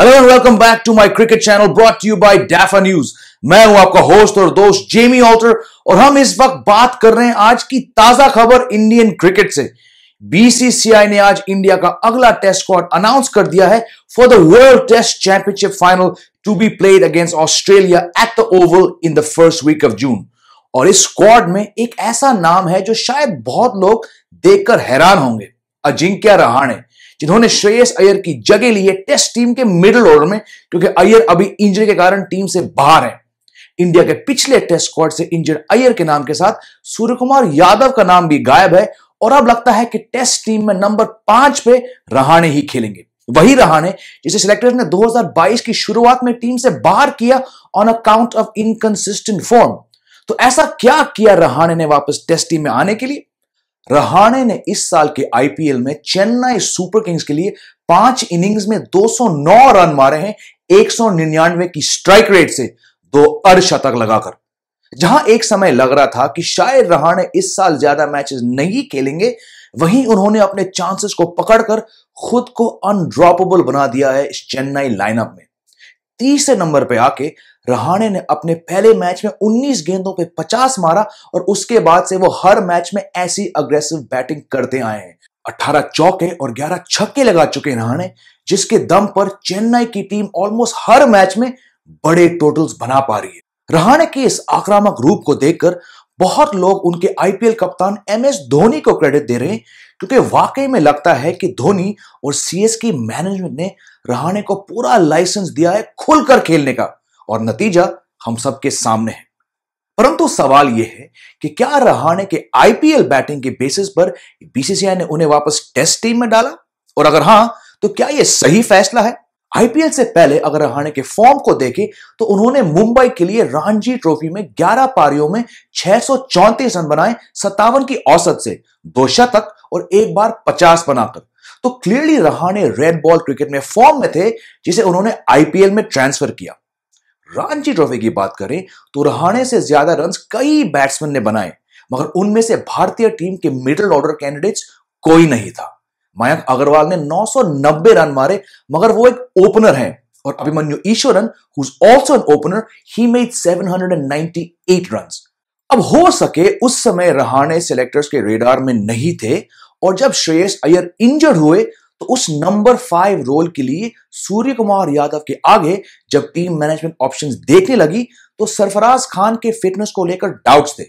hello and welcome back to my cricket channel brought to you by Dafa news मैं हूं आपका host और दोस्त जेमी ऑल्टर और हम इस वक्त बात कर रहे हैं आज की ताजा खबर इंडियन क्रिकेट से बीसीसीआई ने आज इंडिया का अगला टेस्ट स्क्वाड अनाउंस कर दिया है for the world test championship final to be played against Australia at the Oval in the first week of June और इस स्क्वाड में एक ऐसा नाम है जो शायद बहुत लोग देखकर हैरान होंगे अजिंक्य रहाणे जिन्होंने श्रेयस अयर की जगह ली है टेस्ट टीम के मिडल ऑर्डर में क्योंकि अयर अभी इंजरी के कारण टीम से बाहर है इंडिया के पिछले टेस्ट स्क्वाड से इंजर्ड अयर के नाम के साथ सूर्य कुमार यादव का नाम भी गायब है और अब लगता है कि टेस्ट टीम में नंबर पांच पे रहाणे ही खेलेंगे वही रहाणे जिसे सिलेक्टर्स ने 2022 की शुरुआत में टीम से बाहर किया on account of inconsistent form तो ऐसा क्या किया रहाणे ने वापस टेस्ट टीम में आने के लिए रहाणे ने इस साल के आईपीएल में चेन्नई सुपर किंग्स के लिए पांच इनिंग्स में 209 रन मारे हैं 199 की स्ट्राइक रेट से दो अर्धशतक लगाकर जहां एक समय लग रहा था कि शायद रहाणे इस साल ज्यादा मैचेस नहीं खेलेंगे वहीं उन्होंने अपने चांसेस को पकड़कर खुद को अनड्रॉपेबल बना दिया है इस चेन्नई लाइनअप में तीसरे नंबर पे आके रहाणे ने अपने पहले मैच में 19 गेंदों पे 50 मारा और उसके बाद से वो हर मैच में ऐसी अग्रेसिव बैटिंग करते आए हैं 18 चौके और 11 छक्के लगा चुके रहाणे जिसके दम पर चेन्नई की टीम ऑलमोस्ट हर मैच में बड़े टोटल्स बना पा रही है रहाणे के इस आक्रामक रूप को देखकर बहुत लोग उनके आईपीएल कप्तान एम एस धोनी को क्रेडिट दे रहे हैं क्योंकि वाकई में लगता है कि धोनी और सीएस की मैनेजमेंट ने रहाणे को पूरा लाइसेंस दिया है खुलकर खेलने का और नतीजा हम सबके सामने है परंतु सवाल यह है कि क्या रहाणे के आईपीएल बैटिंग के बेसिस पर बीसीसीआई ने उन्हें वापस टेस्ट टीम में डाला और अगर हां तो क्या यह सही फैसला है आईपीएल से पहले अगर रहाणे के फॉर्म को देखें तो उन्होंने मुंबई के लिए रणजी ट्रॉफी में 11 पारियों में छह रन बनाए सत्तावन की औसत से दो शतक और एक बार 50 बनाकर तो clearly Rahane red ball cricket में फॉर्म में थे जिसे उन्होंने आईपीएल में ट्रांसफर किया रणजी ट्रॉफी की बात करें तो रहाणे से ज्यादा रन कई बैट्समैन ने बनाए मगर उनमें से भारतीय टीम के मिडिल ऑर्डर कैंडिडेट्स कोई नहीं था मयंक अग्रवाल ने 990 रन मारे मगर वो एक ओपनर हैं और Abhimanyu Easwaran who also an opener he made 798 runs अब हो सके उस समय रहाणे सेलेक्टर्स के रेडार में नहीं थे और जब श्रेयस अय्यर इंजर्ड हुए तो उस नंबर फाइव रोल के लिए सूर्य कुमार यादव के आगे जब टीम मैनेजमेंट ऑप्शंस देखने लगी तो सरफराज खान के फिटनेस को लेकर डाउट्स थे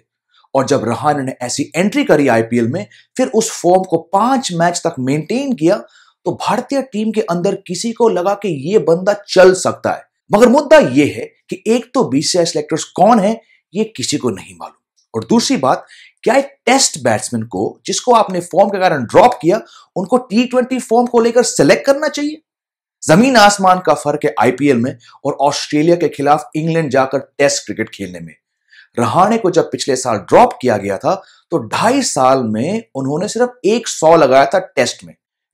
और जब रहाने ने ऐसी एंट्री करी आईपीएल में फिर उस फॉर्म को पांच मैच तक मेंटेन किया तो भारतीय टीम के अंदर किसी को लगा कि यह बंदा चल सकता है मगर मुद्दा यह है कि एक तो बीसीआई सिलेक्टर्स कौन है ये किसी को नहीं मालूम और दूसरी बात क्या एक टेस्ट बैट्समैन को जिसको आपने फॉर्म के कारण ड्रॉप किया उनको टी ट्वेंटी फॉर्म को लेकर सेलेक्ट करना चाहिए जमीन आसमान का फर्क है आईपीएल में और ऑस्ट्रेलिया के खिलाफ इंग्लैंड जाकर टेस्ट क्रिकेट खेलने में रहाणे को जब पिछले साल ड्रॉप किया गया था तो ढाई साल में उन्होंने सिर्फ एक सौ लगाया था टेस्ट में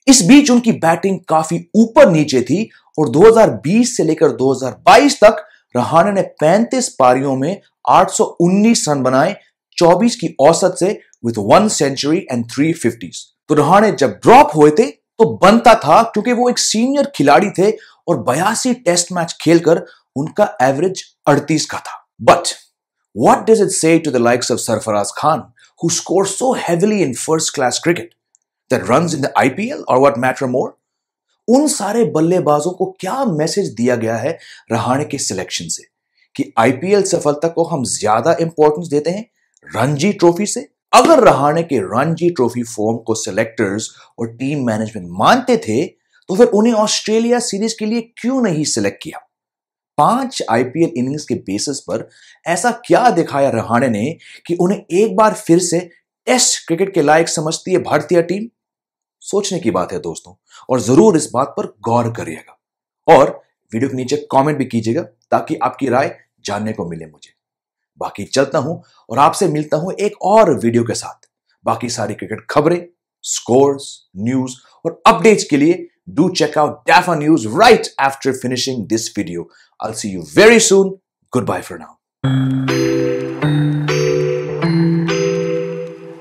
इस बीच उनकी बैटिंग काफी ऊपर नीचे थी और 2020 से लेकर 2022 तक रहाणे ने 35 पारियों में 819 रन बनाए चौबीस की औसत से with one century and three fifties तो रहाणे जब ड्रॉप हुए थे तो बनता था क्योंकि वो एक सीनियर खिलाड़ी थे और बयासी टेस्ट मैच खेलकर उनका एवरेज 38 का था but what does it say to the likes of Sarfaraz Khan who score so heavily in first class cricket that run in the IPL और वट मैटर मोर उन सारे बल्लेबाजों को क्या मैसेज दिया गया है रहाणे के सिलेक्शन से कि आईपीएल सफलता को हम ज्यादा इंपॉर्टेंस देते हैं रणजी ट्रॉफी से अगर रहाणे के रणजी ट्रॉफी फॉर्म को सिलेक्टर्स और टीम मैनेजमेंट मानते थे तो फिर उन्हें ऑस्ट्रेलिया सीरीज के लिए क्यों नहीं सिलेक्ट किया पांच आईपीएल इनिंग्स के बेसिस पर ऐसा क्या दिखाया रहाणे ने कि उन्हें एक बार फिर से टेस्ट क्रिकेट के लायक समझती है भारतीय टीम सोचने की बात है दोस्तों और जरूर इस बात पर गौर करिएगा और वीडियो के नीचे कमेंट भी कीजिएगा ताकि आपकी राय जानने को मिले मुझे बाकी चलता हूं और आपसे मिलता हूं एक और वीडियो के साथ बाकी सारी क्रिकेट खबरें स्कोर न्यूज और अपडेट्स के लिए do check out Dafa news right after finishing this video I see you very soon goodbye for now